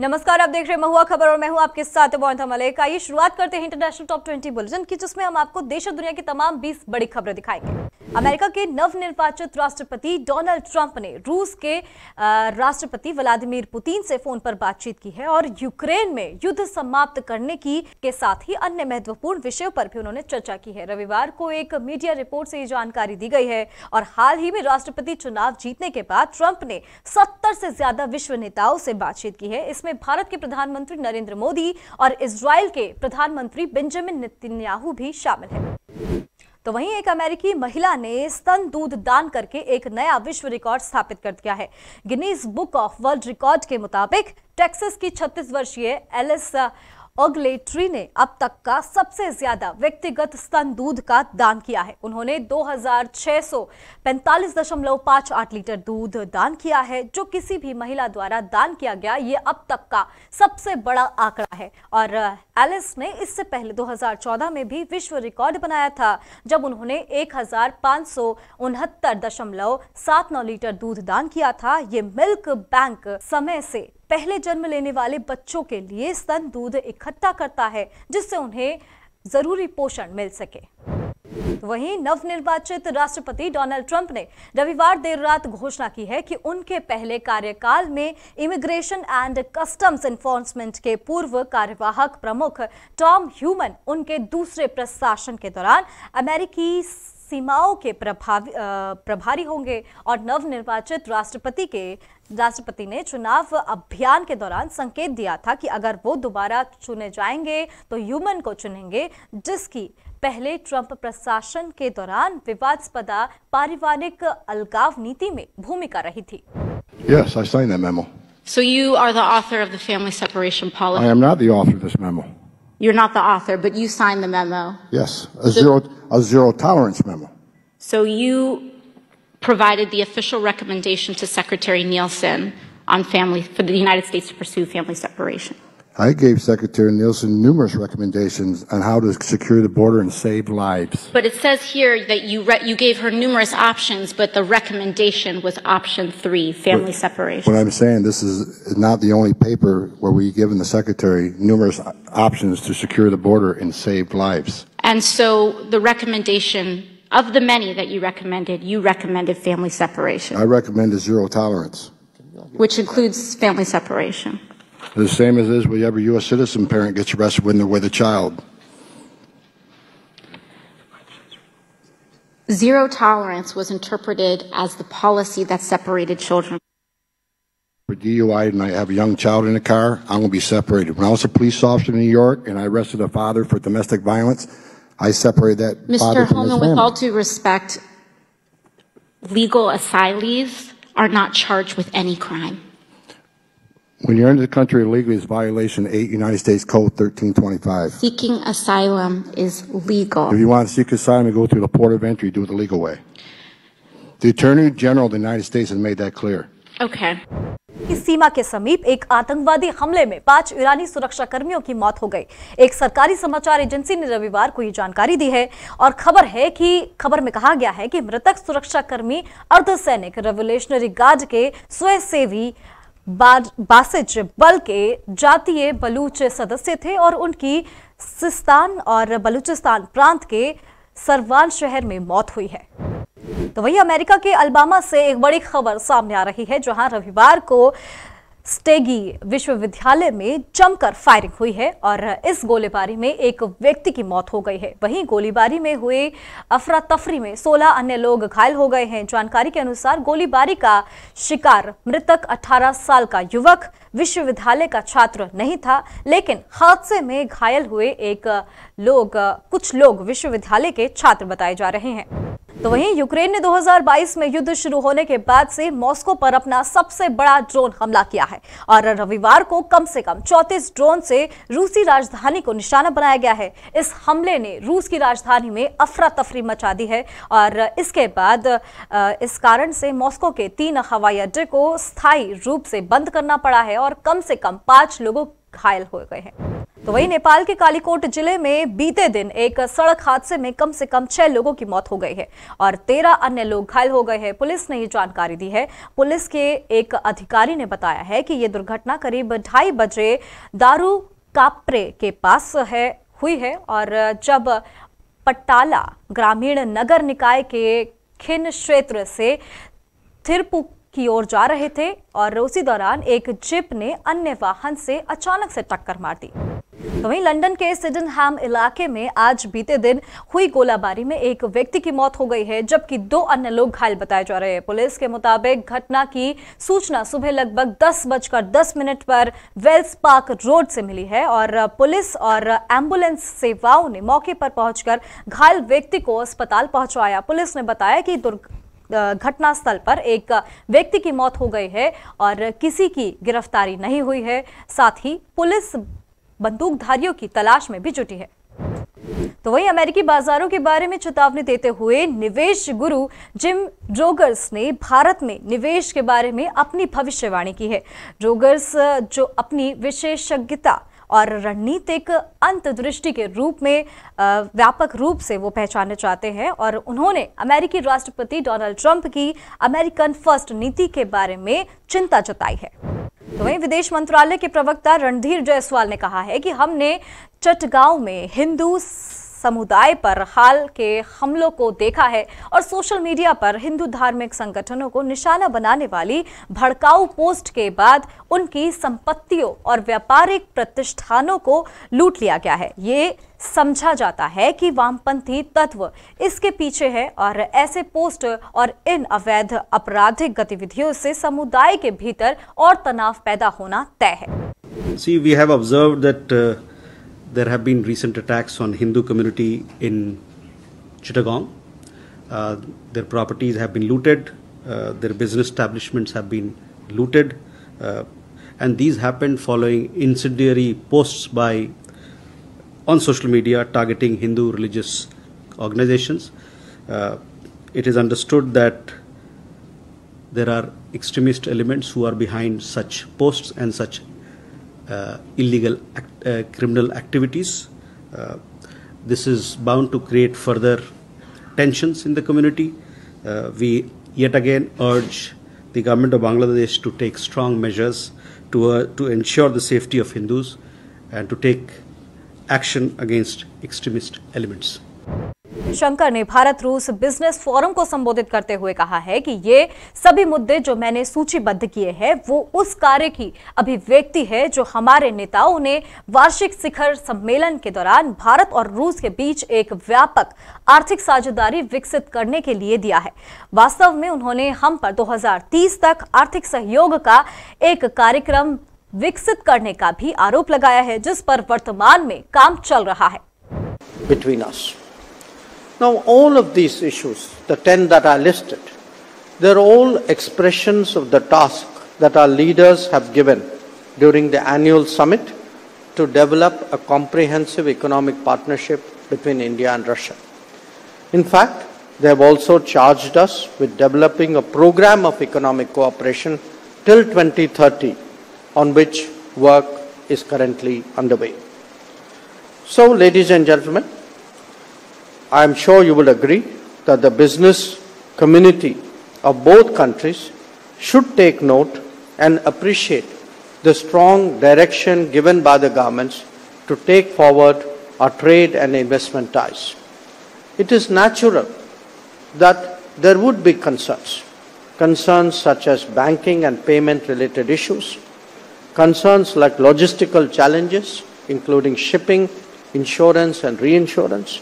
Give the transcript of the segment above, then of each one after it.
नमस्कार आप देख रहे हैं महुआ खबर और मैं हूं आपके साथ मोहम्मद मलिक आइए शुरुआत करते हैं इंटरनेशनल टॉप 20 बुलेटिन की जिसमें हम आपको देश और दुनिया की तमाम 20 बड़ी खबरें दिखाएंगे अमेरिका के नवनिर्वाचित राष्ट्रपति डोनाल्ड ट्रंप ने रूस के राष्ट्रपति व्लादिमीर पुतिन से फोन पर बातचीत की है और यूक्रेन में युद्ध समाप्त करने की के साथ ही अन्य महत्वपूर्ण विषयों पर भी उन्होंने चर्चा की है रविवार को एक मीडिया रिपोर्ट से ये जानकारी दी गई है और हाल ही में राष्ट्रपति चुनाव जीतने के बाद ट्रंप ने सत्तर से ज्यादा विश्व नेताओं से बातचीत की है इसमें जिसमें भारत के प्रधानमंत्री नरेंद्र मोदी और इसराइल के प्रधानमंत्री बेंजामिन नितिन्याहू भी शामिल है तो वहीं एक अमेरिकी महिला ने स्तन दूध दान करके एक नया विश्व रिकॉर्ड स्थापित कर दिया है Guinness Book of World Record के मुताबिक टेक्सास की 36 वर्षीय एलिस ओगलेट्री ने अब तक का सबसे ज्यादा व्यक्तिगत स्तन दूध का दान किया है उन्होंने दो लीटर दूध दान किया है जो किसी भी महिला द्वारा दान किया गया ये अब तक का सबसे बड़ा आंकड़ा है और एलिस ने इससे पहले 2014 में भी विश्व रिकॉर्ड बनाया था जब उन्होंने एक लीटर दूध दान किया था ये मिल्क बैंक समय से पहले जन्म लेने वाले बच्चों के लिए स्तन दूध इकट्ठा करता है जिससे उन्हें जरूरी पोषण मिल सके तो वहीं नवनिर्वाचित राष्ट्रपति डोनाल्ड ट्रंप ने रविवार देर रात घोषणा की है कि उनके पहले कार्यकाल में इमिग्रेशन एंड कस्टम्स इन्फोर्समेंट के पूर्व कार्यवाहक प्रमुख टॉम ह्यूमन उनके दूसरे प्रशासन के दौरान अमेरिकी सीमाओं के प्रभावी प्रभारी होंगे और नव निर्वाचित राष्ट्रपति के राष्ट्रपति ने चुनाव अभियान के दौरान संकेत दिया था कि अगर वो दोबारा चुने जाएंगे तो ह्यूमन को चुनेंगे जिसकी पहले ट्रंप प्रशासन के दौरान विवादस्पदा पारिवारिक अलगाव नीति में भूमिका रही थी yes, I signed that memo. So you are the author of the family separation policy. I am not the author of this memo. You're not the author, but you signed the memo. Yes, a zero, a zero tolerance memo. So you provided the official recommendation to Secretary Nielsen on family, for the United States to pursue family separation. I gave Secretary Nielsen numerous recommendations on how to secure the border and save lives. But it says here that you, you gave her numerous options, but the recommendation was option three, family but, separation. What I'm saying, this is not the only paper where we've given the Secretary numerous options to secure the border and save lives. And so the recommendation, of the many that you recommended, you recommended family separation. I recommended zero tolerance. Which includes family separation the same as it is whenever U.S. citizen parent gets arrested when they're with a child. Zero tolerance was interpreted as the policy that separated children. For DUI and I have a young child in the car, I'm going to be separated. When I was a police officer in New York and I arrested a father for domestic violence, I separated that Mr. father from Holman, his family. with all due respect, legal asylees are not charged with any crime. When you're in the country illegally is violation 8 United States Code 1325. Seeking asylum is legal. If you want to seek asylum, you go through the port of entry, do it the legal way. The Attorney General of the United States has made that clear. Okay. की सीमा के समीप एक आतंकवादी हमले में पांच ईरानी सुरक्षा कर्मियों की मौत हो गई एक सरकारी समाचार एजेंसी ने रविवार को ये जानकारी दी है और खबर है कि खबर में कहा गया है कि मृतक सुरक्षा अर्धसैनिक रेवोल्यूशनरी गार्ड के स्वयंसेवी बासिज बल के जातीय बलूच सदस्य थे और उनकी सिस्तान और बलूचिस्तान प्रांत के सरवान शहर में मौत हुई है तो वही अमेरिका के अल्बामा से एक बड़ी खबर सामने आ रही है जहां रविवार को स्टेगी विश्वविद्यालय में जमकर फायरिंग हुई है और इस गोलीबारी में एक व्यक्ति की मौत हो गई है वहीं गोलीबारी में हुए अफरा तफरी में 16 अन्य लोग घायल हो गए हैं जानकारी के अनुसार गोलीबारी का शिकार मृतक 18 साल का युवक विश्वविद्यालय का छात्र नहीं था लेकिन हादसे में घायल हुए एक लोग कुछ लोग विश्वविद्यालय के छात्र बताए जा रहे हैं तो वहीं यूक्रेन ने 2022 में युद्ध शुरू होने के बाद से मॉस्को पर अपना सबसे बड़ा ड्रोन हमला किया है और रविवार को कम से कम 34 ड्रोन से रूसी राजधानी को निशाना बनाया गया है इस हमले ने रूस की राजधानी में अफरा तफरी मचा दी है और इसके बाद इस कारण से मॉस्को के तीन हवाई अड्डे को स्थायी रूप से बंद करना पड़ा है है और कम से कम पांच लोग घायल हो गए हैं तो वही नेपाल के कालीकोट जिले में बीते दिन एक सड़क हादसे में कम से कम छह लोगों की मौत हो गई है और तेरह अन्य लोग घायल हो गए हैं पुलिस ने यह जानकारी दी है पुलिस के एक अधिकारी ने बताया है कि यह दुर्घटना करीब ढाई बजे दारू कापरे के पास है हुई है और जब पटाला ग्रामीण नगर निकाय के खिन क्षेत्र से थिरपुक की ओर जा रहे थे और उसी दौरान एक जिप ने अन्य वाहन से अचानक से टक्कर मार दी तो वहीं लंदन के सिडनहैम इलाके में आज बीते दिन हुई गोलाबारी में एक व्यक्ति की मौत हो गई है जबकि दो अन्य लोग घायल बताए जा रहे हैं पुलिस के मुताबिक घटना की सूचना सुबह लगभग दस बजकर दस मिनट पर वेल्स पार्क रोड से मिली है और पुलिस और एम्बुलेंस सेवाओं ने मौके पर पहुंचकर घायल व्यक्ति को अस्पताल पहुंचवाया पुलिस ने बताया कि घटना स्थल पर एक व्यक्ति की मौत हो गई है और किसी की गिरफ्तारी नहीं हुई है साथ ही पुलिस बंदूकधारियों की तलाश में भी जुटी है तो वहीं अमेरिकी बाजारों के बारे में चेतावनी देते हुए निवेश गुरु जिम जोगर्स ने भारत में निवेश के बारे में अपनी भविष्यवाणी की है जोगर्स जो अपनी विशेषज्ञता और रणनीतिक अंतदृष्टि के रूप में व्यापक रूप से वो पहचाने जाते हैं और उन्होंने अमेरिकी राष्ट्रपति डोनाल्ड ट्रंप की अमेरिकन फर्स्ट नीति के बारे में चिंता जताई है तो वहीं विदेश मंत्रालय के प्रवक्ता रणधीर जायसवाल ने कहा है कि हमने चटगांव में हिंदू समुदाय पर हाल के हमलों को देखा है और सोशल मीडिया पर हिंदू धार्मिक संगठनों को निशाना बनाने वाली भड़काऊ पोस्ट के बाद उनकी संपत्तियों और व्यापारिक प्रतिष्ठानों को लूट लिया गया है ये समझा जाता है कि वामपंथी तत्व इसके पीछे है और ऐसे पोस्ट और इन अवैध आपराधिक गतिविधियों से समुदाय के भीतर और तनाव पैदा होना तय है See, we have observed that uh, there have been recent attacks on Hindu community in Chittagong. Uh, their properties have been looted, uh, their business establishments have been looted, uh, and these happened following incendiary posts by on social media targeting Hindu religious organizations. Uh, it is understood that there are extremist elements who are behind such posts and such uh, illegal act, uh, criminal activities. Uh, this is bound to create further tensions in the community. we yet again urge the government of Bangladesh to take strong measures to, to ensure the safety of Hindus and to take action against extremist elements. Shankar ने भारत रूस business forum को संबोधित करते हुए कहा है कि ये सभी मुद्दे जो मैंने सूचीबद्ध किए हैं वो उस कार्य की अभिव्यक्ति है जो हमारे नेताओं ने वार्षिक शिखर सम्मेलन के दौरान भारत और रूस के बीच एक व्यापक आर्थिक साझेदारी विकसित करने के लिए दिया है वास्तव में उन्होंने हम पर दो तक आर्थिक सहयोग का एक कार्यक्रम विकसित करने का भी आरोप लगाया है जिस पर वर्तमान में काम चल रहा है between us Now, all of these issues, the 10 that I listed, they're all expressions of the task that our leaders have given during the annual summit to develop a comprehensive economic partnership between India and Russia. In fact, they have also charged us with developing a program of economic cooperation till 2030, on which work is currently underway. So, ladies and gentlemen, I am sure you will agree that the business community of both countries should take note and appreciate the strong direction given by the governments to take forward our trade and investment ties. It is natural that there would be concerns, concerns such as banking and payment related issues, concerns like logistical challenges, including shipping, insurance and reinsurance.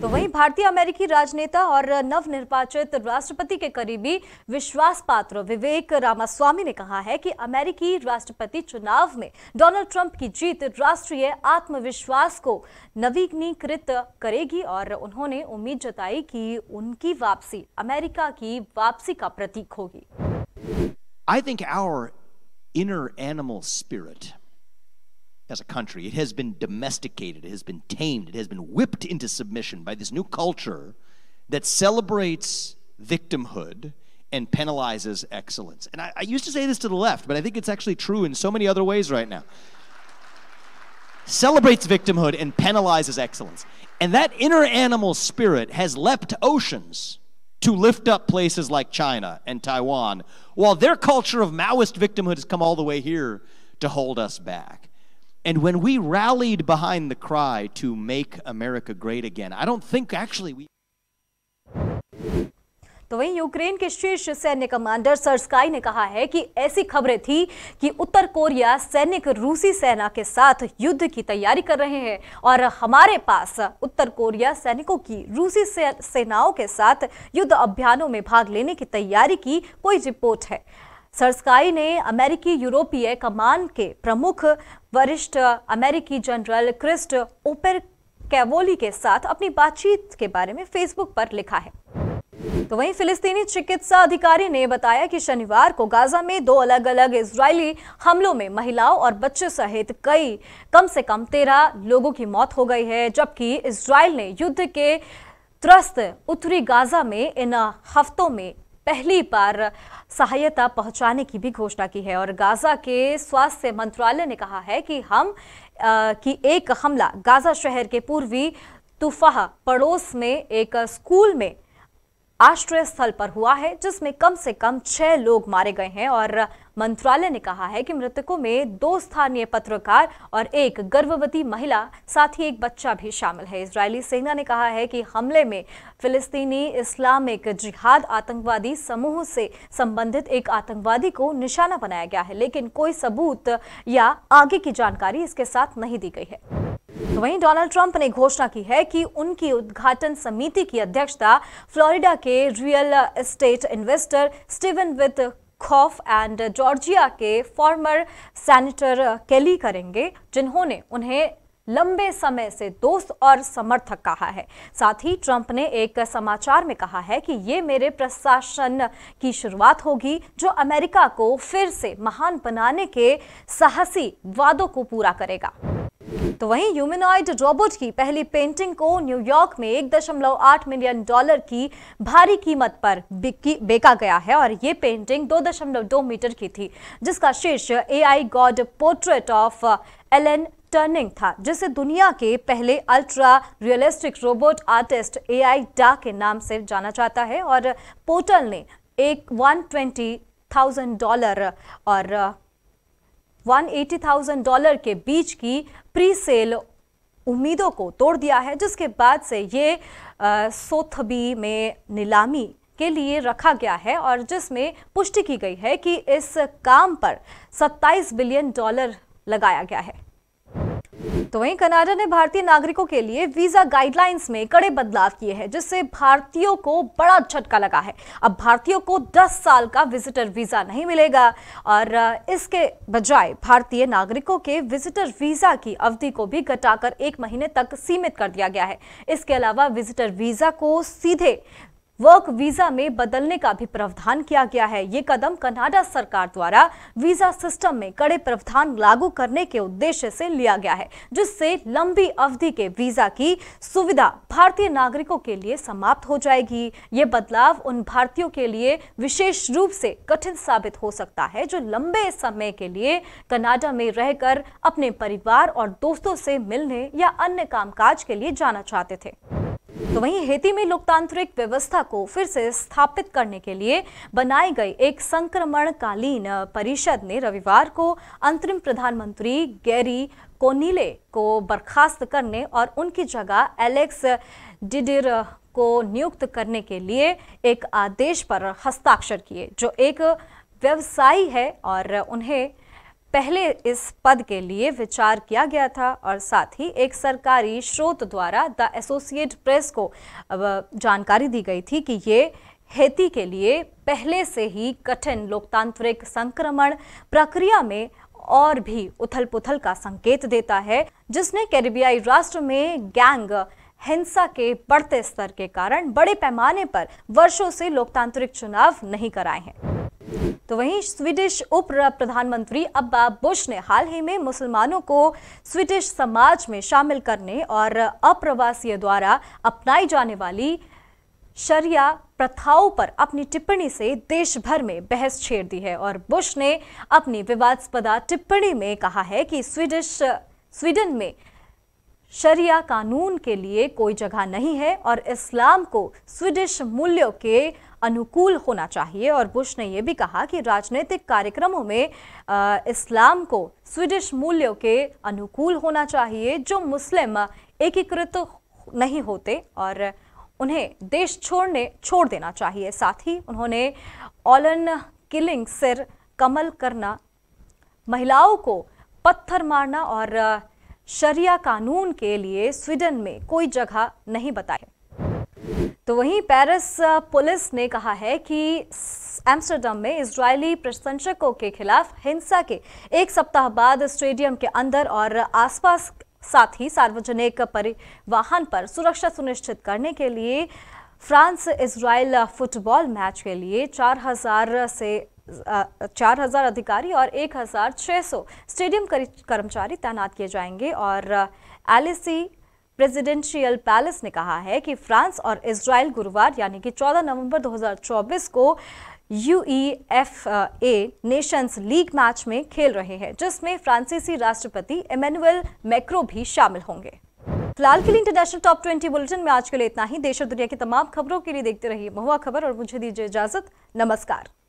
तो वहीं भारतीय अमेरिकी राजनेता और नवनिर्वाचित राष्ट्रपति के करीबी विश्वास पात्र विवेक रामास्वामी ने कहा है कि अमेरिकी राष्ट्रपति चुनाव में डोनाल्ड ट्रंप की जीत राष्ट्रीय आत्मविश्वास को नवीनीकृत करेगी और उन्होंने उम्मीद जताई कि उनकी वापसी अमेरिका की वापसी का प्रतीक होगी I think our inner animal spirit as a country. It has been domesticated, it has been tamed, it has been whipped into submission by this new culture that celebrates victimhood and penalizes excellence. And I, I, used to say this to the left, but I think it's actually true in so many other ways right now. celebrates victimhood and penalizes excellence. And that inner animal spirit has leapt oceans to lift up places like China and Taiwan, while their culture of Maoist victimhood has come all the way here to hold us back. And when we rallied behind the cry to make America great again, I don't think actually we. तो वहीं Ukraine के शीर्ष सैन्य commander सरस्काई ने कहा है कि ऐसी खबरें थी कि उत्तर कोरिया सैनिक रूसी सेना के साथ युद्ध की तैयारी कर रहे हैं और हमारे पास उत्तर कोरिया सैनिकों की रूसी सेनाओं के साथ युद्ध अभियानों में भाग लेने की तैयारी की कोई रिपोर्ट है सरस्काई ने अमेरिकी यूरोपीय कमान के प्रमुख वरिष्ठ अमेरिकी जनरल क्रिस्ट ओपर कैवोली के साथ अपनी बातचीत के बारे में फेसबुक पर लिखा है तो वहीं फिलिस्तीनी चिकित्सा अधिकारी ने बताया कि शनिवार को गाजा में दो अलग अलग इजरायली हमलों में महिलाओं और बच्चों सहित कई कम से कम तेरह लोगों की मौत हो गई है जबकि इसराइल ने युद्ध के त्रस्त उत्तरी गाजा में इन हफ्तों में पहली बार सहायता पहुंचाने की भी घोषणा की है और गाजा के स्वास्थ्य मंत्रालय ने कहा है कि हम कि एक हमला गाजा शहर के पूर्वी तुफाह पड़ोस में एक स्कूल में आश्रय स्थल पर हुआ है जिसमें कम से कम छह लोग मारे गए हैं और मंत्रालय ने कहा है कि मृतकों में दो स्थानीय पत्रकार और एक गर्भवती महिला साथ ही एक बच्चा भी शामिल है इसराइली सेना ने कहा है कि हमले में फिलिस्तीनी इस्लामिक जिहाद आतंकवादी समूह से संबंधित एक आतंकवादी को निशाना बनाया गया है लेकिन कोई सबूत या आगे की जानकारी इसके साथ नहीं दी गई है वहीं डोनाल्ड ट्रंप ने घोषणा की है कि उनकी उद्घाटन समिति की अध्यक्षता फ्लोरिडा के real estate investor Steven Witkoff and uh, Georgia के फॉर्मर सेनेटर uh, केली करेंगे जिन्होंने उन्हें लंबे समय से दोस्त और समर्थक कहा है साथ ही ट्रंप ने एक समाचार में कहा है कि ये मेरे प्रशासन की शुरुआत होगी जो अमेरिका को फिर से महान बनाने के साहसी वादों को पूरा करेगा तो वहीं ह्यूमेनॉइड रोबोट की पहली पेंटिंग को न्यूयॉर्क में एक दशमलव आठ मिलियन डॉलर की भारी कीमत पर बेचा गया है और ये पेंटिंग दो दशमलव दो मीटर की थी जिसका शीर्ष AI god portrait of Alan Turing था जिसे दुनिया के पहले ultra realistic robot artist AI Da के नाम से जाना जाता है और पोर्टल ने एक वन ट्वेंटी थाउजेंड डॉलर और वन एटी थाउजेंड डॉलर के बीच की प्री सेल उम्मीदों को तोड़ दिया है जिसके बाद से ये सोथबी में नीलामी के लिए रखा गया है और जिसमें पुष्टि की गई है कि इस काम पर 27 बिलियन डॉलर लगाया गया है तो वहीं कनाडा ने भारतीय नागरिकों के लिए वीजा गाइडलाइंस में कड़े बदलाव किए हैं जिससे भारतीयों को बड़ा झटका लगा है अब भारतीयों को 10 साल का विजिटर वीजा नहीं मिलेगा और इसके बजाय भारतीय नागरिकों के विजिटर वीजा की अवधि को भी घटाकर एक महीने तक सीमित कर दिया गया है इसके अलावा विजिटर वीजा को सीधे वर्क वीजा में बदलने का भी प्रावधान किया गया है ये कदम कनाडा सरकार द्वारा वीजा सिस्टम में कड़े प्रावधान लागू करने के उद्देश्य से लिया गया है जिससे लंबी अवधि के वीजा की सुविधा भारतीय नागरिकों के लिए समाप्त हो जाएगी ये बदलाव उन भारतीयों के लिए विशेष रूप से कठिन साबित हो सकता है जो लंबे समय के लिए कनाडा में रहकर अपने परिवार और दोस्तों से मिलने या अन्य काम के लिए जाना चाहते थे तो वहीं हेती में लोकतांत्रिक व्यवस्था को फिर से स्थापित करने के लिए बनाई गई एक संक्रमणकालीन परिषद ने रविवार को अंतरिम प्रधानमंत्री गैरी कोनीले को बर्खास्त करने और उनकी जगह एलेक्स डिडिर को नियुक्त करने के लिए एक आदेश पर हस्ताक्षर किए जो एक व्यवसायी है और उन्हें पहले इस पद के लिए विचार किया गया था और साथ ही एक सरकारी स्रोत द्वारा द एसोसिएट प्रेस को जानकारी दी गई थी कि ये हेती के लिए पहले से ही कठिन लोकतांत्रिक संक्रमण प्रक्रिया में और भी उथल पुथल का संकेत देता है जिसने कैरिबियाई राष्ट्र में गैंग हिंसा के बढ़ते स्तर के कारण बड़े पैमाने पर वर्षों से लोकतांत्रिक चुनाव नहीं कराए हैं तो वहीं स्वीडिश उप प्रधानमंत्री अब्बा बुश ने हाल ही में मुसलमानों को स्वीडिश समाज में शामिल करने और अप्रवासी द्वारा अपनाई जाने वाली शरिया प्रथाओं पर अपनी टिप्पणी से देश भर में बहस छेड़ दी है और बुश ने अपनी विवादस्पदा टिप्पणी में कहा है कि स्वीडिश स्वीडन में शरिया कानून के लिए कोई जगह नहीं है और इस्लाम को स्वीडिश मूल्यों के अनुकूल होना चाहिए और बुश ने यह भी कहा कि राजनीतिक कार्यक्रमों में आ, इस्लाम को स्वीडिश मूल्यों के अनुकूल होना चाहिए जो मुस्लिम एकीकृत नहीं होते और उन्हें देश छोड़ने छोड़ देना चाहिए साथ ही उन्होंने ऑलन किलिंग सिर कमल करना महिलाओं को पत्थर मारना और शरिया कानून के लिए स्वीडन में कोई जगह नहीं बताई तो वहीं पेरिस पुलिस ने कहा है कि एम्स्टरडम में इजरायली प्रशंसकों के खिलाफ हिंसा के एक सप्ताह बाद स्टेडियम के अंदर और आसपास साथ ही सार्वजनिक परिवहन पर सुरक्षा सुनिश्चित करने के लिए फ्रांस इसराइल फुटबॉल मैच के लिए 4000 से चार हज़ार अधिकारी और एक हज़ार सौ स्टेडियम कर्मचारी तैनात किए जाएंगे और एलिसी प्रेसिडेंशियल पैलेस ने कहा है कि फ्रांस और इसराइल गुरुवार यानी कि 14 नवंबर 2024 को UEFA Nations League match में खेल रहे हैं जिसमें फ्रांसीसी राष्ट्रपति इमेनुअल मैक्रो भी शामिल होंगे फिलहाल के लिए इंटरनेशनल टॉप 20 बुलेटिन में आज के लिए इतना ही देश और दुनिया की तमाम खबरों के लिए देखते रहिए महुआ खबर और मुझे दीजिए इजाजत नमस्कार